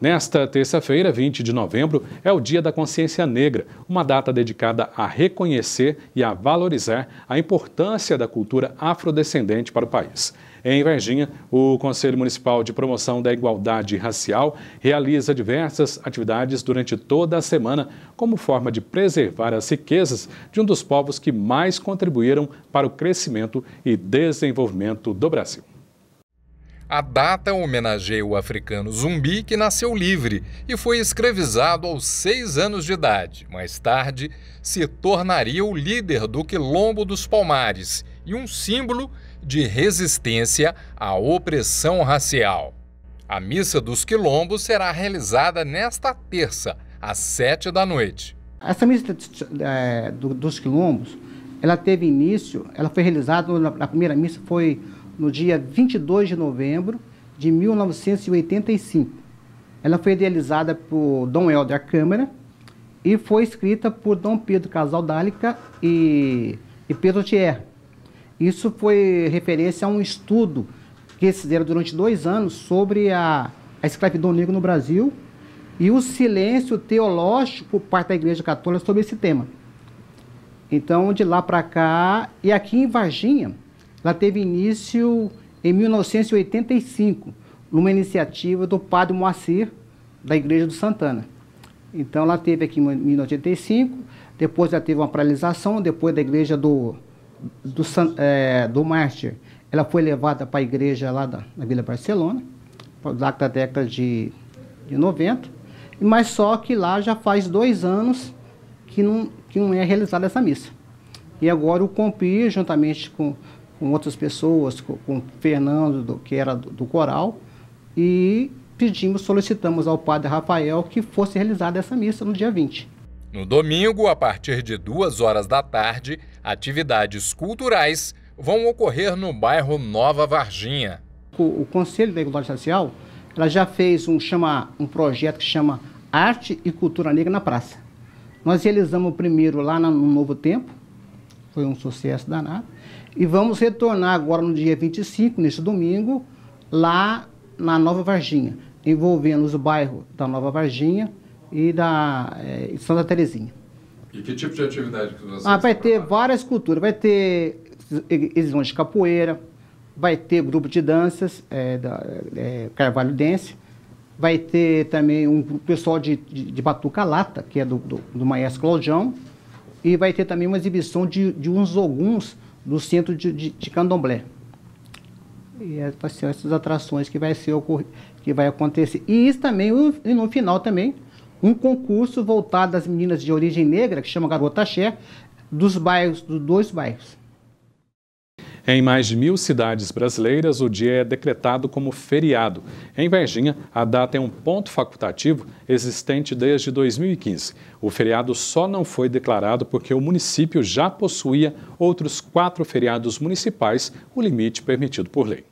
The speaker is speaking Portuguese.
Nesta terça-feira, 20 de novembro, é o Dia da Consciência Negra, uma data dedicada a reconhecer e a valorizar a importância da cultura afrodescendente para o país. Em Varginha, o Conselho Municipal de Promoção da Igualdade Racial realiza diversas atividades durante toda a semana como forma de preservar as riquezas de um dos povos que mais contribuíram para o crescimento e desenvolvimento do Brasil. A data homenageia o africano zumbi que nasceu livre e foi escravizado aos seis anos de idade. Mais tarde, se tornaria o líder do Quilombo dos Palmares e um símbolo de resistência à opressão racial. A missa dos quilombos será realizada nesta terça, às sete da noite. Essa missa é, dos quilombos, ela teve início, ela foi realizada, na primeira missa foi no dia 22 de novembro de 1985. Ela foi idealizada por Dom Helder Câmara e foi escrita por Dom Pedro Casaldálica e, e Pedro Thier. Isso foi referência a um estudo que eles fizeram durante dois anos sobre a, a escravidão negra no Brasil e o silêncio teológico por parte da Igreja Católica sobre esse tema. Então, de lá para cá, e aqui em Varginha, ela teve início em 1985, numa iniciativa do padre Moacir, da Igreja do Santana. Então ela teve aqui em 1985, depois ela teve uma paralisação, depois da igreja do, do, é, do Mártir, ela foi levada para a igreja lá da, na Vila Barcelona, lá da década de, de 90, mas só que lá já faz dois anos que não, que não é realizada essa missa. E agora o COMPI, juntamente com com outras pessoas, com, com Fernando, do, que era do, do coral, e pedimos, solicitamos ao padre Rafael que fosse realizada essa missa no dia 20. No domingo, a partir de duas horas da tarde, atividades culturais vão ocorrer no bairro Nova Varginha. O, o Conselho da Igualdade Social ela já fez um, chama, um projeto que chama Arte e Cultura Negra na Praça. Nós realizamos o primeiro lá no Novo Tempo, foi um sucesso danado. E vamos retornar agora no dia 25, neste domingo, lá na Nova Varginha, envolvendo os bairros da Nova Varginha e da é, Santa Terezinha. E que tipo de atividade que vocês ah, Vai ter várias culturas, vai ter exibições de capoeira, vai ter grupo de danças, é, da, é, Carvalho Dance, vai ter também um pessoal de, de, de Batuca Lata, que é do, do, do maestro Claudião, e vai ter também uma exibição de, de uns alguns do centro de, de, de candomblé. E é, assim, essas atrações que vai, ser que vai acontecer. E isso também, e no final também, um concurso voltado às meninas de origem negra, que chama Garota Xé, dos bairros, dos dois bairros. Em mais de mil cidades brasileiras, o dia é decretado como feriado. Em Varginha, a data é um ponto facultativo existente desde 2015. O feriado só não foi declarado porque o município já possuía outros quatro feriados municipais, o limite permitido por lei.